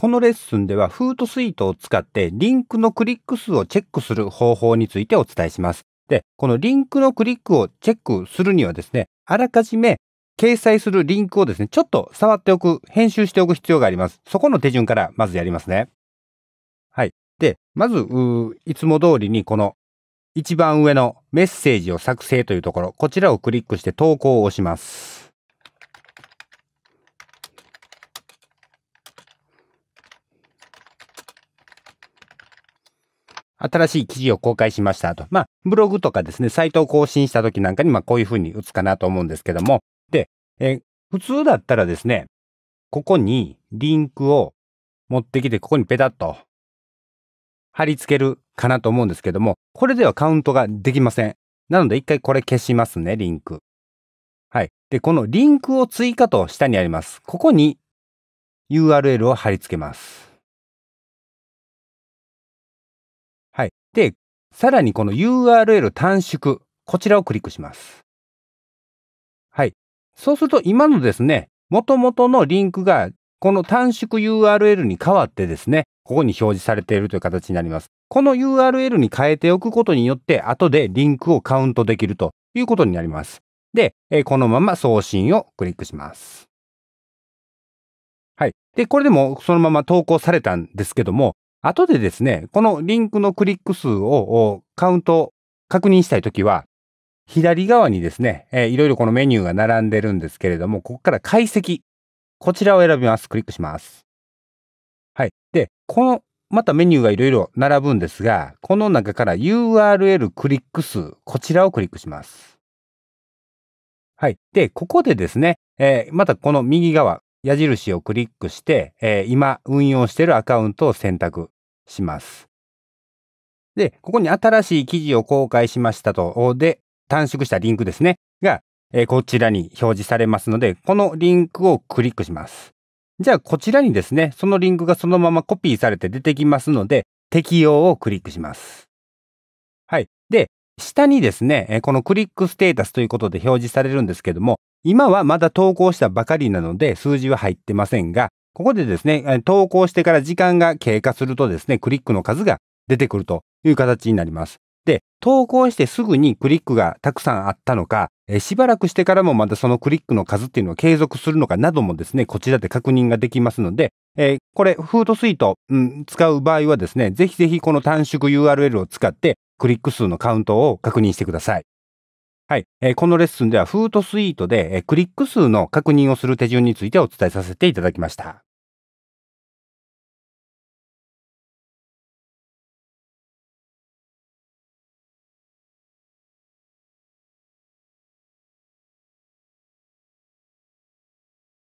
このレッスンではフートスイートを使ってリンクのクリック数をチェックする方法についてお伝えします。で、このリンクのクリックをチェックするにはですね、あらかじめ掲載するリンクをですね、ちょっと触っておく、編集しておく必要があります。そこの手順からまずやりますね。はい。で、まず、いつも通りにこの一番上のメッセージを作成というところ、こちらをクリックして投稿を押します。新しい記事を公開しましたと。まあ、ブログとかですね、サイトを更新した時なんかに、まあ、こういうふうに打つかなと思うんですけども。で、え普通だったらですね、ここにリンクを持ってきて、ここにペタッと貼り付けるかなと思うんですけども、これではカウントができません。なので、一回これ消しますね、リンク。はい。で、このリンクを追加と下にあります。ここに URL を貼り付けます。で、さらにこの URL 短縮、こちらをクリックします。はい。そうすると今のですね、元々のリンクがこの短縮 URL に変わってですね、ここに表示されているという形になります。この URL に変えておくことによって、後でリンクをカウントできるということになります。で、えこのまま送信をクリックします。はい。で、これでもそのまま投稿されたんですけども、後でですね、このリンクのクリック数をカウント確認したいときは、左側にですね、えー、いろいろこのメニューが並んでるんですけれども、ここから解析。こちらを選びます。クリックします。はい。で、この、またメニューがいろいろ並ぶんですが、この中から URL クリック数、こちらをクリックします。はい。で、ここでですね、えー、またこの右側、矢印をクリックして、えー、今運用しているアカウントを選択。します。で、ここに新しい記事を公開しましたと、で、短縮したリンクですね、が、えー、こちらに表示されますので、このリンクをクリックします。じゃあ、こちらにですね、そのリンクがそのままコピーされて出てきますので、適用をクリックします。はい。で、下にですね、このクリックステータスということで表示されるんですけども、今はまだ投稿したばかりなので数字は入ってませんが、ここでですね、投稿してから時間が経過するとですね、クリックの数が出てくるという形になります。で、投稿してすぐにクリックがたくさんあったのか、えしばらくしてからもまたそのクリックの数っていうのを継続するのかなどもですね、こちらで確認ができますので、えー、これ、フードスイート、うん、使う場合はですね、ぜひぜひこの短縮 URL を使って、クリック数のカウントを確認してください。はい、えー、このレッスンではフートスイートで、えー、クリック数の確認をする手順についてお伝えさせていただきました。